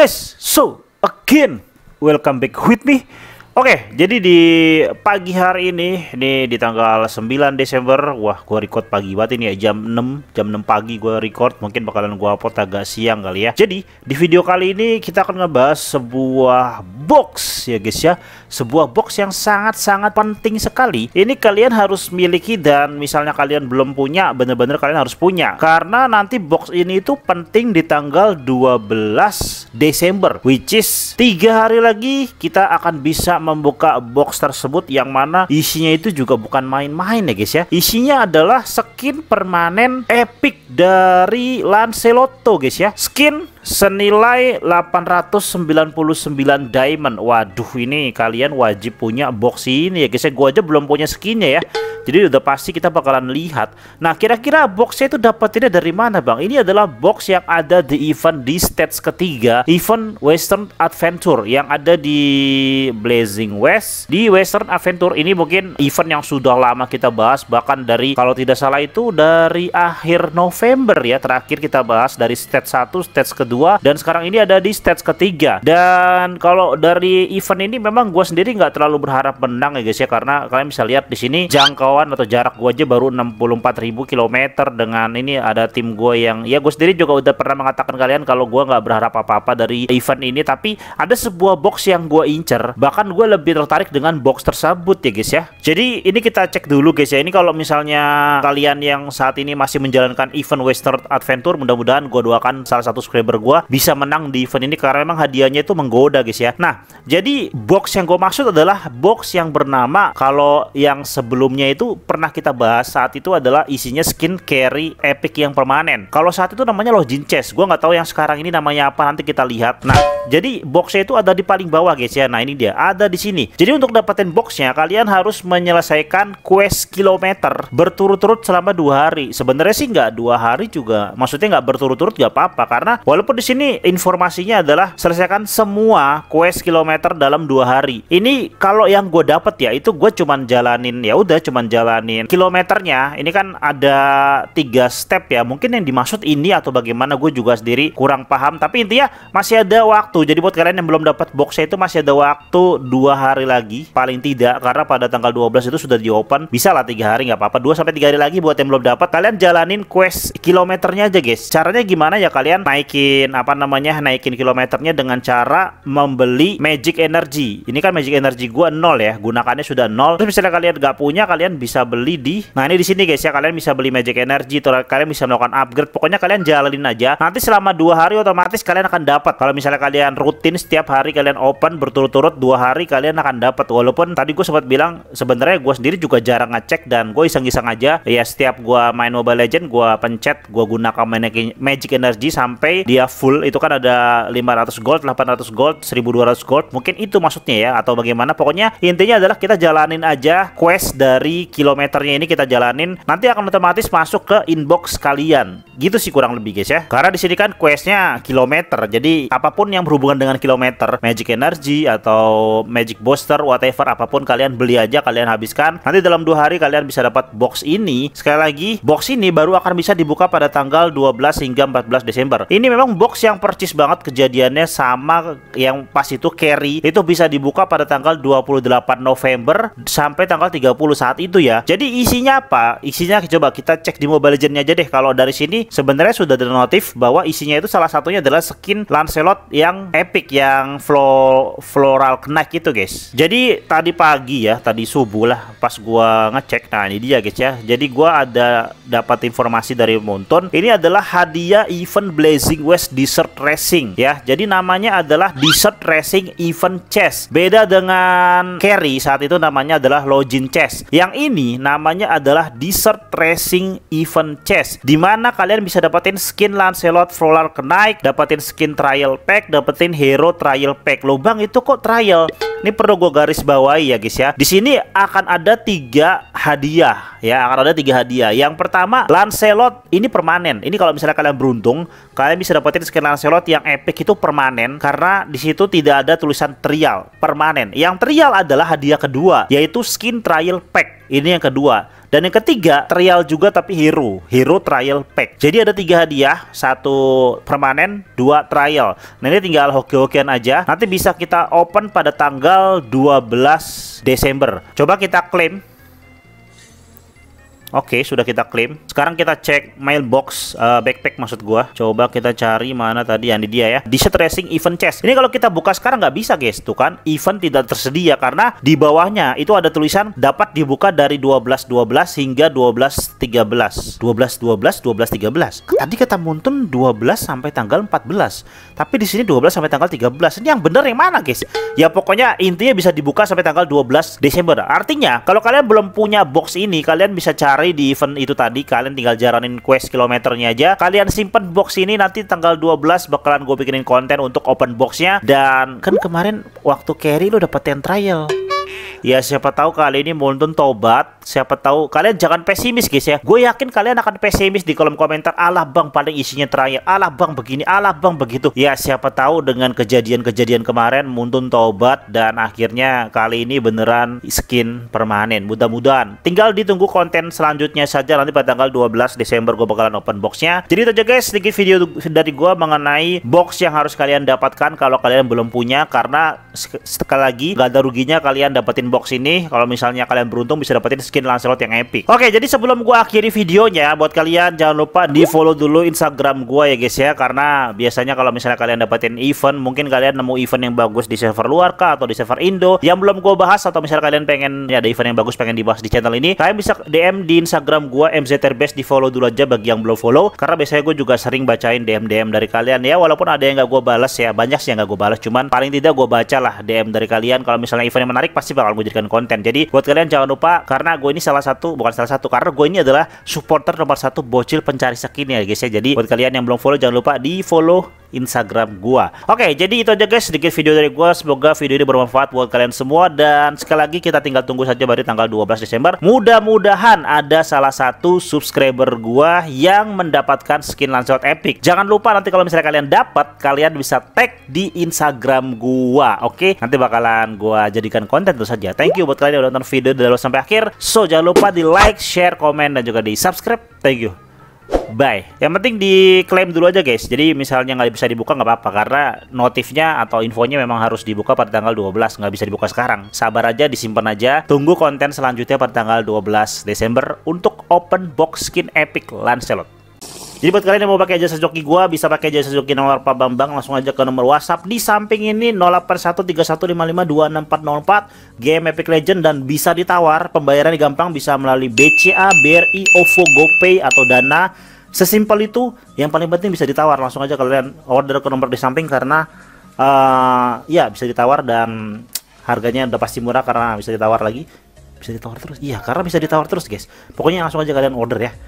guys, so again welcome back with me. Oke, okay, jadi di pagi hari ini, ini di tanggal 9 Desember, wah gua record pagi banget ini ya, jam 6, jam 6 pagi gua record, mungkin bakalan gua upload agak siang kali ya. Jadi, di video kali ini kita akan ngebahas sebuah box ya guys ya sebuah box yang sangat-sangat penting sekali ini kalian harus miliki dan misalnya kalian belum punya bener-bener kalian harus punya karena nanti box ini itu penting di tanggal 12 Desember which is tiga hari lagi kita akan bisa membuka box tersebut yang mana isinya itu juga bukan main-main ya guys ya isinya adalah skin permanen epic dari Lancelotto guys ya skin senilai 899 diamond waduh ini kalian wajib punya box ini ya guys ya gue aja belum punya skinnya ya jadi udah pasti kita bakalan lihat. Nah, kira-kira boxnya itu dapetinnya dari mana, Bang? Ini adalah box yang ada di event di stage ketiga, event Western Adventure yang ada di Blazing West. Di Western Adventure ini mungkin event yang sudah lama kita bahas bahkan dari kalau tidak salah itu dari akhir November ya terakhir kita bahas dari stage 1, stage kedua dan sekarang ini ada di stage ketiga. Dan kalau dari event ini memang gue sendiri nggak terlalu berharap menang ya guys ya karena kalian bisa lihat di sini jangkau jangkauan atau jarak gue aja baru 64.000 km dengan ini ada tim gue yang ya gue sendiri juga udah pernah mengatakan kalian kalau gue nggak berharap apa-apa dari event ini tapi ada sebuah box yang gue incer bahkan gue lebih tertarik dengan box tersebut ya guys ya jadi ini kita cek dulu guys ya ini kalau misalnya kalian yang saat ini masih menjalankan event Western Adventure mudah-mudahan gue doakan salah satu subscriber gue bisa menang di event ini karena memang hadiahnya itu menggoda guys ya nah jadi box yang gue maksud adalah box yang bernama kalau yang sebelumnya itu itu pernah kita bahas saat itu adalah isinya skin carry epic yang permanen. Kalau saat itu namanya Loh chest, Gue nggak tahu yang sekarang ini namanya apa nanti kita lihat. Nah, jadi boxnya itu ada di paling bawah guys ya. Nah ini dia ada di sini. Jadi untuk dapetin boxnya kalian harus menyelesaikan quest kilometer berturut-turut selama dua hari. Sebenarnya sih nggak dua hari juga. Maksudnya nggak berturut-turut nggak apa-apa karena walaupun di sini informasinya adalah selesaikan semua quest kilometer dalam dua hari. Ini kalau yang gue dapet ya itu gue cuman jalanin ya udah cuman jalanin kilometernya. Ini kan ada tiga step ya. Mungkin yang dimaksud ini atau bagaimana gue juga sendiri kurang paham. Tapi intinya masih ada waktu waktu. Jadi buat kalian yang belum dapat boxnya itu masih ada waktu dua hari lagi paling tidak karena pada tanggal 12 itu sudah di open. Bisa lah tiga hari nggak apa-apa. dua sampai tiga hari lagi buat yang belum dapat kalian jalanin quest kilometernya aja guys. Caranya gimana ya kalian naikin apa namanya naikin kilometernya dengan cara membeli magic energy. Ini kan magic energy gua nol ya. Gunakannya sudah nol. Terus misalnya kalian nggak punya kalian bisa beli di nah ini di sini guys ya kalian bisa beli magic energy atau kalian bisa melakukan upgrade. Pokoknya kalian jalanin aja. Nanti selama dua hari otomatis kalian akan dapat. Kalau misalnya kalian kalian rutin setiap hari kalian open berturut-turut dua hari kalian akan dapat walaupun tadi gue sempat bilang sebenarnya gue sendiri juga jarang ngecek dan gue iseng-iseng aja ya setiap gue main Mobile Legend gue pencet gue gunakan Magic Energy sampai dia full itu kan ada 500 gold 800 gold 1200 gold mungkin itu maksudnya ya atau bagaimana pokoknya intinya adalah kita jalanin aja quest dari kilometernya ini kita jalanin nanti akan otomatis masuk ke inbox kalian gitu sih kurang lebih guys ya karena di sini kan questnya kilometer jadi apapun yang berhubungan dengan kilometer, magic energy atau magic booster, whatever apapun kalian beli aja kalian habiskan. Nanti dalam dua hari kalian bisa dapat box ini. Sekali lagi, box ini baru akan bisa dibuka pada tanggal 12 hingga 14 Desember. Ini memang box yang percis banget kejadiannya sama yang pas itu carry itu bisa dibuka pada tanggal 28 November sampai tanggal 30 saat itu ya. Jadi isinya apa? Isinya coba kita cek di Mobile legendnya aja deh. Kalau dari sini sebenarnya sudah ada notif bahwa isinya itu salah satunya adalah skin Lancelot yang epic yang flow floral kena gitu guys jadi tadi pagi ya tadi subuh lah pas gua ngecek nah ini dia guys ya jadi gua ada dapat informasi dari Monton ini adalah hadiah event Blazing West Desert Racing ya jadi namanya adalah Desert Racing Event Chest. beda dengan Carry saat itu namanya adalah Login Chest. yang ini namanya adalah Desert Racing Event Chess dimana kalian bisa dapetin skin Lancelot Floral Knight dapetin skin Trial Pack dapetin dapetin hero trial pack lubang itu kok trial ini perlu gue garis bawahi ya guys ya di sini akan ada tiga hadiah ya akan ada tiga hadiah yang pertama Lancelot ini permanen ini kalau misalnya kalian beruntung kalian bisa dapetin skin Lancelot yang epic itu permanen karena di situ tidak ada tulisan trial permanen yang trial adalah hadiah kedua yaitu skin trial pack ini yang kedua. Dan yang ketiga, trial juga tapi hero, hero trial pack. Jadi ada tiga hadiah, satu permanen, dua trial. Nah ini tinggal hoki-hokian aja. Nanti bisa kita open pada tanggal 12 Desember. Coba kita klaim Oke, okay, sudah kita klaim. Sekarang kita cek mailbox uh, backpack maksud gua. Coba kita cari mana tadi yang di dia ya. Desert Racing Event Chest. Ini kalau kita buka sekarang nggak bisa, guys. Tuh kan, event tidak tersedia karena di bawahnya itu ada tulisan dapat dibuka dari 12 12 hingga 12 13. 12 12 12 13. Tadi kata Muntun 12 sampai tanggal 14. Tapi di sini 12 sampai tanggal 13. Ini yang benar yang mana, guys? Ya pokoknya intinya bisa dibuka sampai tanggal 12 Desember. Artinya, kalau kalian belum punya box ini, kalian bisa cari hari di event itu tadi kalian tinggal jaranin quest kilometernya aja kalian simpen box ini nanti tanggal 12 bakalan gue bikinin konten untuk open boxnya dan kan kemarin waktu carry lo yang trial ya siapa tahu kali ini Molden tobat siapa tahu kalian jangan pesimis guys ya gue yakin kalian akan pesimis di kolom komentar alah bang paling isinya terakhir alah bang begini alah bang begitu ya siapa tahu dengan kejadian-kejadian kemarin Molden tobat dan akhirnya kali ini beneran skin permanen mudah-mudahan tinggal ditunggu konten selanjutnya saja nanti pada tanggal 12 Desember gue bakalan open boxnya jadi itu aja guys sedikit video dari gue mengenai box yang harus kalian dapatkan kalau kalian belum punya karena sekali lagi gak ada ruginya kalian dapetin box ini kalau misalnya kalian beruntung bisa dapetin skin Lancelot yang epic. Oke, jadi sebelum gua akhiri videonya buat kalian jangan lupa di-follow dulu Instagram gua ya guys ya karena biasanya kalau misalnya kalian dapetin event mungkin kalian nemu event yang bagus di server luar kah atau di server Indo yang belum gua bahas atau misalnya kalian pengen ya ada event yang bagus pengen dibahas di channel ini, kalian bisa DM di Instagram gua MZTerbest di-follow dulu aja bagi yang belum follow karena biasanya gue juga sering bacain DM-DM dari kalian ya walaupun ada yang gak gue balas ya banyak sih yang gak gue balas cuman paling tidak gue bacalah DM dari kalian kalau misalnya event yang menarik pasti bakal gue jadikan konten jadi buat kalian jangan lupa karena gue ini salah satu bukan salah satu karena gue ini adalah supporter nomor satu bocil pencari skin ya guys ya jadi buat kalian yang belum follow jangan lupa di follow Instagram gua. Oke, okay, jadi itu aja guys sedikit video dari gua. Semoga video ini bermanfaat buat kalian semua dan sekali lagi kita tinggal tunggu saja pada tanggal 12 Desember. Mudah-mudahan ada salah satu subscriber gua yang mendapatkan skin Lancelot Epic. Jangan lupa nanti kalau misalnya kalian dapat, kalian bisa tag di Instagram gua. Oke, okay? nanti bakalan gua jadikan konten terus saja ya. Thank you buat kalian yang udah nonton video dari awal sampai akhir. So jangan lupa di like, share, komen dan juga di subscribe. Thank you. Bye. Yang penting diklaim dulu aja guys. Jadi misalnya nggak bisa dibuka nggak apa-apa karena notifnya atau infonya memang harus dibuka pada tanggal 12 nggak bisa dibuka sekarang. Sabar aja disimpan aja. Tunggu konten selanjutnya pada tanggal 12 Desember untuk open box skin epic Lancelot. Jadi buat kalian yang mau pakai jasa joki gua bisa pakai jasa joki nomor Pak Bambang langsung aja ke nomor WhatsApp di samping ini 081315526404 game Epic Legend dan bisa ditawar pembayarannya gampang bisa melalui BCA, BRI, OVO, GoPay atau Dana sesimpel itu yang paling penting bisa ditawar langsung aja kalian order ke nomor di samping karena uh, ya bisa ditawar dan harganya udah pasti murah karena bisa ditawar lagi bisa ditawar terus iya karena bisa ditawar terus guys pokoknya langsung aja kalian order ya